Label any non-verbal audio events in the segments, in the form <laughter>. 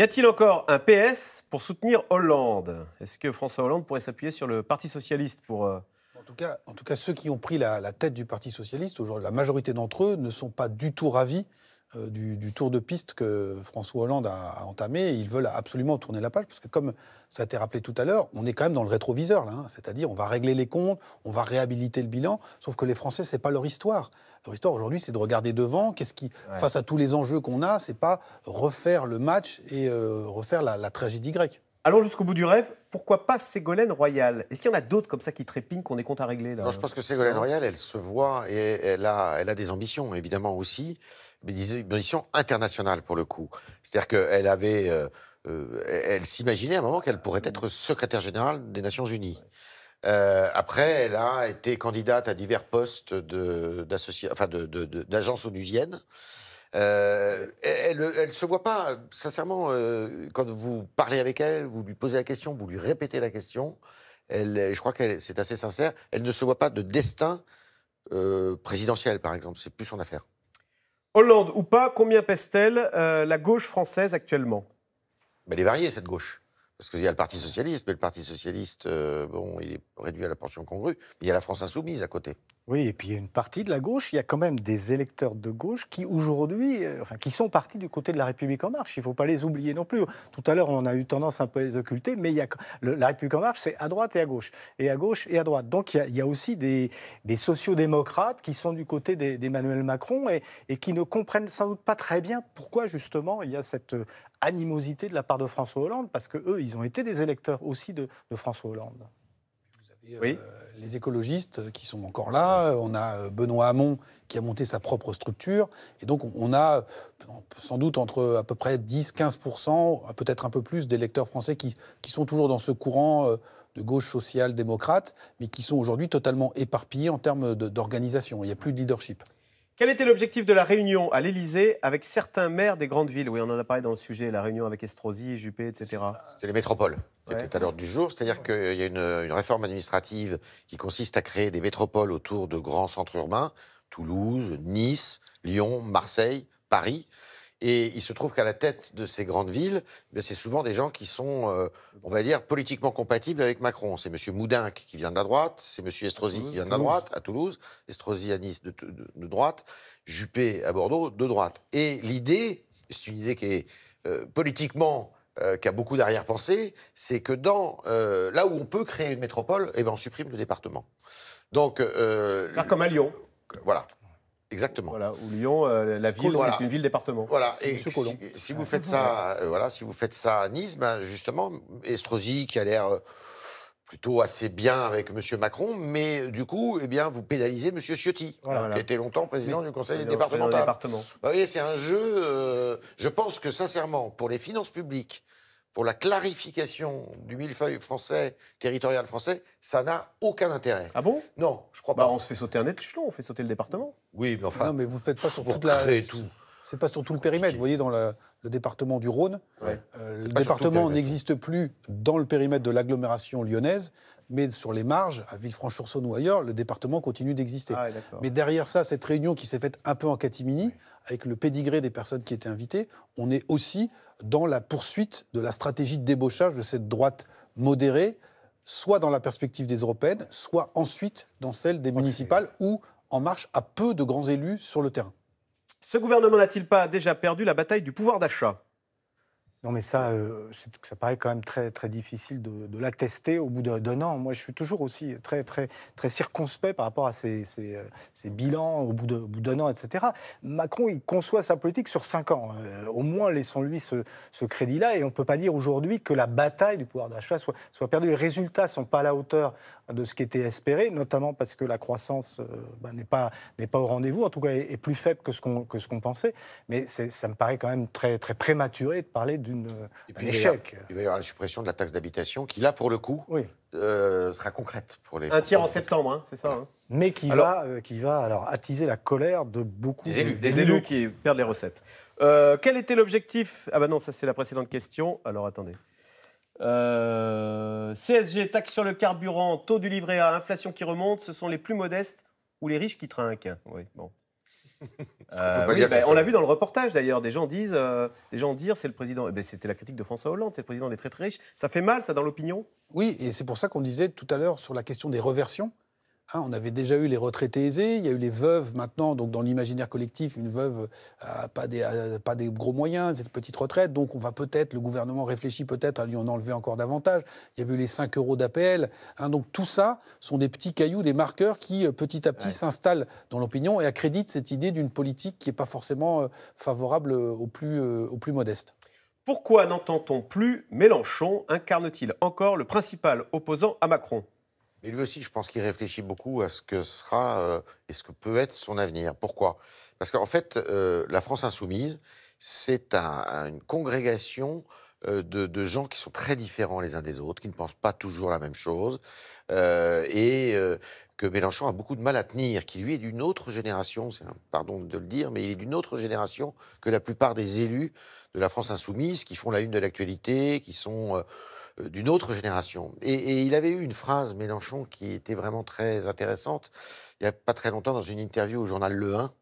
Y a-t-il encore un PS pour soutenir Hollande Est-ce que François Hollande pourrait s'appuyer sur le Parti socialiste pour... Euh, en tout, cas, en tout cas, ceux qui ont pris la, la tête du Parti socialiste, aujourd'hui, la majorité d'entre eux ne sont pas du tout ravis euh, du, tour de piste que François Hollande a, entamé. Ils veulent absolument tourner la page parce que, comme ça a été rappelé tout à l'heure, on est quand même dans le rétroviseur hein. C'est-à-dire, on va régler les comptes, on va réhabiliter le bilan. Sauf que les Français, c'est pas leur histoire. Leur histoire aujourd'hui, c'est de regarder devant. Qu'est-ce qui, face à tous les enjeux qu'on a, c'est pas refaire le match et euh, refaire la, la tragédie grecque. Allons jusqu'au bout du rêve pourquoi pas Ségolène Royal Est-ce qu'il y en a d'autres comme ça qui trépignent, qu'on est compte à régler là Non, je pense que Ségolène Royal, elle se voit et elle a, elle a des ambitions, évidemment aussi, mais des ambitions internationales pour le coup. C'est-à-dire qu'elle avait. Euh, euh, elle s'imaginait à un moment qu'elle pourrait être secrétaire générale des Nations Unies. Euh, après, elle a été candidate à divers postes d'agence enfin euh, elle ne se voit pas, sincèrement, euh, quand vous parlez avec elle, vous lui posez la question, vous lui répétez la question, je crois que c'est assez sincère, elle ne se voit pas de destin euh, présidentiel, par exemple, c'est plus son affaire. Hollande ou pas, combien pèse-t-elle la gauche française actuellement Elle est variée, cette gauche. Parce qu'il y a le Parti socialiste, mais le Parti socialiste, bon, il est réduit à la portion congrue, il y a la France insoumise à côté. Oui, et puis il y a une partie de la gauche, il y a quand même des électeurs de gauche qui aujourd'hui, euh, enfin, qui sont partis du côté de la République en marche. Il ne faut pas les oublier non plus. Tout à l'heure, on a eu tendance un peu à les occulter, mais il la République en marche, c'est à droite et à gauche, et à gauche et à droite. Donc il y a, aussi des, des sociodémocrates qui sont du côté d'Emmanuel Macron et, qui ne comprennent sans doute pas très bien pourquoi justement il y a cette euh, animosité de la part de François Hollande, parce que eux, ils ont été des électeurs aussi de, de François Hollande. Euh, les écologistes qui sont encore là, euh, on a euh, Benoît Hamon qui a monté sa propre structure, et donc on a sans doute entre à peu près 10-15%, peut-être un peu plus, d'électeurs français qui, qui, sont toujours dans ce courant de gauche sociale démocrate, mais qui sont aujourd'hui totalement éparpillés en termes d'organisation. Il n'y a plus de leadership. Quel était l'objectif de la réunion à l'Elysée avec certains maires des grandes villes Oui, on en a parlé dans le sujet, la réunion avec Estrosi, Juppé, etc. C'est les métropoles qui étaient à l'ordre du jour. C'est-à-dire qu'il y a une, une, réforme administrative qui consiste à créer des métropoles autour de grands centres urbains, Toulouse, Nice, Lyon, Marseille, Paris. Et il se trouve qu'à la tête de ces grandes villes, eh c'est souvent des gens qui sont, euh, on va dire, politiquement compatibles avec Macron. C'est M. Moudin qui vient de la droite, c'est M. Estrosi qui vient de la droite à Toulouse, Estrosi à Nice de, de, droite, Juppé à Bordeaux de droite. Et l'idée, c'est une idée qui est euh, politiquement euh, qui a beaucoup d'arrière-pensée, c'est que dans là où on peut créer une métropole, eh ben, on supprime le département. Donc, euh, faire comme à Lyon. Voilà. Exactement. Voilà, où Lyon, euh, la ville, c'est une ville-département. Voilà, et si, vous faites ça, euh, voilà, si vous faites ça à Nice, ben, justement, Estrosi, qui a l'air euh, plutôt assez bien avec M. Macron, mais du coup, eh bien, vous pénalisez M. Ciotti, qui était longtemps président du conseil départemental. département. c'est un jeu, je pense que sincèrement, pour les finances publiques, pour la clarification du millefeuille français, territorial français, ça n'a aucun intérêt. Ah bon Non, je crois bah, pas. On se fait sauter un échelon, on fait sauter le département. Oui, mais enfin. mais vous ne faites pas sur toute la. Tout n'est pas sur tout le périmètre. Vous voyez, dans le département du Rhône, euh, le département n'existe plus dans le périmètre de l'agglomération lyonnaise, mais sur les marges, à Villefranche-sur-Saône ou ailleurs, le département continue d'exister. Ah mais derrière ça, cette réunion qui s'est faite un peu en catimini, avec le pédigré des personnes qui étaient invitées, on est aussi dans la poursuite de la stratégie de débauchage de cette droite modérée, soit dans la perspective des européennes, soit ensuite dans celle des municipales, où En Marche à peu de grands élus sur le terrain. Ce gouvernement n'a-t-il pas déjà perdu la bataille du pouvoir d'achat non, mais ça, euh, ça paraît quand même très, très difficile de, de l'attester au bout d'un an. Moi, je suis toujours aussi très, très, très circonspect par rapport à ces, ces, euh, bilans au bout d'un an, etc. Macron, il conçoit sa politique sur cinq ans. Euh, au moins, laissons-lui ce, ce crédit-là. Et on ne peut pas dire aujourd'hui que la bataille du pouvoir d'achat soit, soit perdue. Les résultats ne sont pas à la hauteur de ce qui était espéré, notamment parce que la croissance ben, n'est pas, au rendez-vous, en tout cas est, plus faible que ce qu'on qu'on pensait. Mais ça me paraît quand même très, très prématuré de parler de une euh, échec. Il va y avoir la suppression de la taxe d'habitation qui, là, pour le coup, oui. Euh, sera concrète pour les. Un tiers en septembre, hein, c'est ça. Hein. Mais qui va, euh, qui va alors attiser la colère de beaucoup des élus, des, élus qui perdent les recettes. quel était l'objectif Ah ben non, ça c'est la précédente question. Alors attendez. CSG, taxe sur le carburant, taux du livret A, inflation qui remonte, ce sont les plus modestes ou les riches qui trinquent. Oui, bon. <laughs> Euh, bah, on, l'a vu dans le reportage d'ailleurs, des gens disent, euh, c'est le président. Eh ben, c'était la critique de François Hollande, c'est le président des très très riches. Ça fait mal ça dans l'opinion. Oui, et c'est pour ça qu'on disait tout à l'heure sur la question des reversions. Hein, on avait déjà eu les retraités aisés, il y a eu les veuves maintenant, donc dans l'imaginaire collectif, une veuve n'a euh, pas, des, gros moyens, cette petite retraite, donc on va peut-être, le gouvernement réfléchit peut-être à lui en enlever encore davantage. Il y avait eu les 5 euros d'APL. Hein, donc tout ça sont des petits cailloux, des marqueurs qui euh, petit à petit s'installent dans l'opinion et accréditent cette idée d'une politique qui n'est pas forcément euh, favorable plus, aux plus modestes. Pourquoi n'entend-on plus Mélenchon Incarne-t-il encore le principal opposant à Macron mais lui aussi, je pense qu'il réfléchit beaucoup à ce que sera euh, et ce que peut être son avenir. Pourquoi Parce qu'en fait, euh, la France insoumise, c'est une congrégation euh, de, gens qui sont très différents les uns des autres, qui ne pensent pas toujours la même chose, et que Mélenchon a beaucoup de mal à tenir, qui lui est d'une autre génération, pardon de le dire, mais il est d'une autre génération que la plupart des élus de la France insoumise, qui font la une de l'actualité, qui sont... Euh, d'une autre génération. Et, il avait eu une phrase, Mélenchon, qui était vraiment très intéressante, il n'y a pas très longtemps, dans une interview au journal Le 1,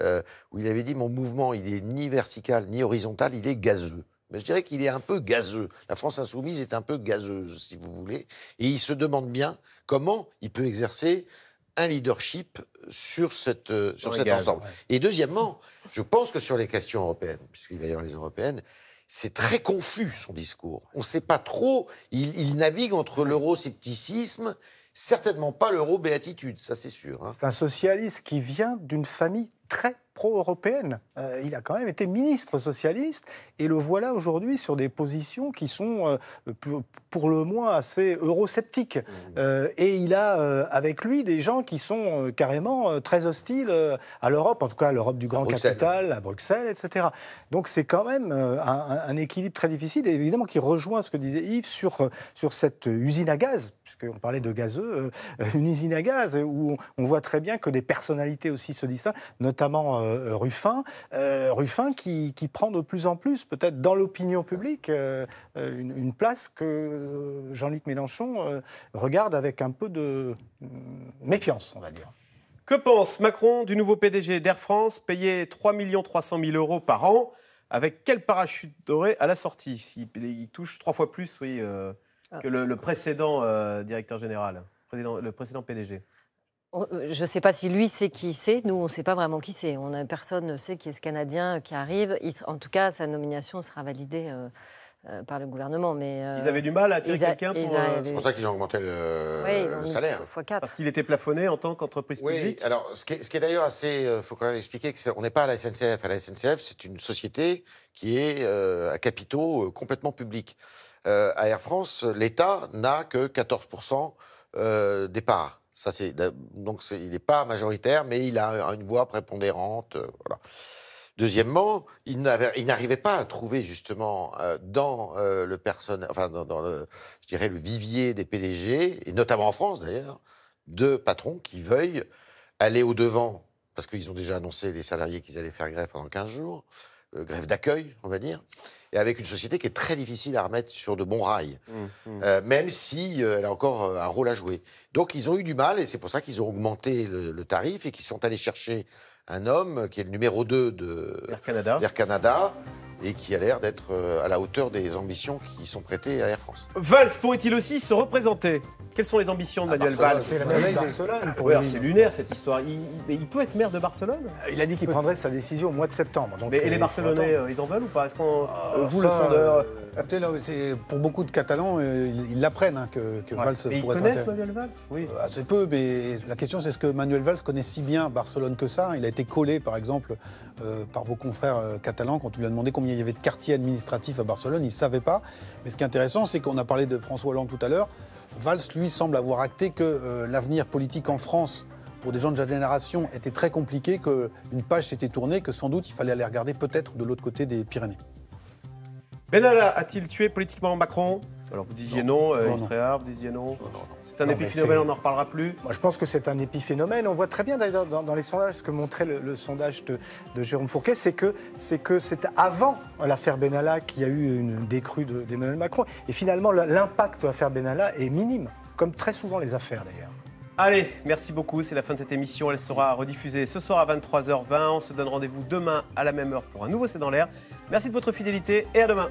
euh, où il avait dit Mon mouvement, il n'est ni vertical ni horizontal, il est gazeux. Mais je dirais qu'il est un peu gazeux. La France insoumise est un peu gazeuse, si vous voulez. Et il se demande bien comment il peut exercer un leadership sur, cette, euh, sur cet ensemble. Et deuxièmement, je pense que sur les questions européennes, puisqu'il va y avoir les européennes, c'est très confus son discours. On ne sait pas trop. Il, navigue entre l'euroscepticisme, certainement pas l'euro-béatitude, ça c'est sûr. Hein. C'est un socialiste qui vient d'une famille très pro-européenne. Euh, il a quand même été ministre socialiste et le voilà aujourd'hui sur des positions qui sont euh, pour, le moins assez eurosceptiques. Mmh. Euh, et il a avec lui des gens qui sont carrément très hostiles à l'Europe, en tout cas à l'Europe du grand capital, à Bruxelles, etc. Donc c'est quand même un, équilibre très difficile et évidemment qui rejoint ce que disait Yves sur, sur cette usine à gaz, puisqu'on parlait de gazeux, <laughs> une usine à gaz où on, on, voit très bien que des personnalités aussi se distinguent, notamment euh, Ruffin, euh, qui, prend de plus en plus, peut-être dans l'opinion publique, euh, une, place que Jean-Luc Mélenchon regarde avec un peu de méfiance, on va dire. Que pense Macron du nouveau PDG d'Air France, payé 3 300 000 euros par an Avec quel parachute doré à la sortie il, touche trois fois plus oui, ah. que le, le précédent directeur général, le précédent PDG. Oh, euh, je ne sais pas si lui sait qui c'est. Nous, on ne sait pas vraiment qui c'est. On a, personne ne sait qui est ce Canadien euh, qui arrive. en tout cas, sa nomination sera validée euh, par le gouvernement. Mais, ils avaient du mal à attirer quelqu'un pour... C'est pour ça qu'ils ont augmenté le, oui, salaire. Parce qu'il était plafonné en tant qu'entreprise oui, alors ce qui est, d'ailleurs assez... Il faut quand même expliquer qu'on n'est pas à la SNCF. À la SNCF, c'est une société qui est à capitaux complètement publics. à Air France, l'État n'a que 14% des parts c'est, donc il n'est pas majoritaire, mais il a une voix prépondérante. Euh, Deuxièmement, il, n'arrivait pas à trouver justement euh, euh, dans le personne, enfin dans, le, dirais le vivier des PDG et notamment en France d'ailleurs, de patrons qui veuillent aller au devant parce qu'ils ont déjà annoncé les salariés qu'ils allaient faire grève pendant 15 jours, euh, grève d'accueil, on va dire, et avec une société qui est très difficile à remettre sur de bons rails, mmh, mmh. Euh, même si euh, elle a encore un rôle à jouer. Donc ils ont eu du mal, et c'est pour ça qu'ils ont augmenté le tarif et qu'ils sont allés chercher un homme qui est le numéro 2 de Air Canada. et qui a l'air d'être euh, à la hauteur des ambitions qui sont prêtées à Air France. Valls pourrait-il aussi se représenter Quelles sont les ambitions de Manuel Valls C'est Barcelone. lunaire cette histoire. Il, peut être maire de Barcelone euh, Il a dit qu'il prendrait sa décision au mois de septembre. et les euh, Barcelonais, ils en veulent ou pas Est-ce qu'on, vous, le fondeur, pour beaucoup de Catalans, euh, ils l'apprennent hein, que, Valls pourrait ils connaissent Manuel Valls Oui, assez peu, mais la question c'est est-ce que Manuel Valls connaît si bien Barcelone que ça Il a été collé, par exemple, euh, par vos confrères euh, catalans quand on lui a demandé combien il y avait de quartiers administratifs à Barcelone. Il ne savait pas. Mais ce qui est intéressant, c'est qu'on a parlé de François Hollande tout à l'heure. Valls, lui, semble avoir acté que l'avenir politique en France pour des gens de sa génération était très compliqué, qu'une page s'était tournée, que sans doute il fallait aller regarder peut-être de l'autre côté des Pyrénées. Benalla a-t-il tué politiquement Macron Alors vous disiez non, euh, vous disiez non. c'est un épiphénomène, on n'en reparlera plus. je pense que c'est un épiphénomène. On voit très bien d'ailleurs dans, les sondages, ce que montrait le, sondage de, Jérôme Fourquet, c'est que c'est que c'est avant l'affaire Benalla qu'il y a eu une décrue d'Emmanuel Macron. Et finalement, l'impact de l'affaire Benalla est minime, comme très souvent les affaires d'ailleurs. Allez, merci beaucoup. C'est la fin de cette émission. Elle sera rediffusée ce soir à 23h20. On se donne rendez-vous demain à la même heure pour un nouveau C'est dans l'air. Merci de votre fidélité et à demain.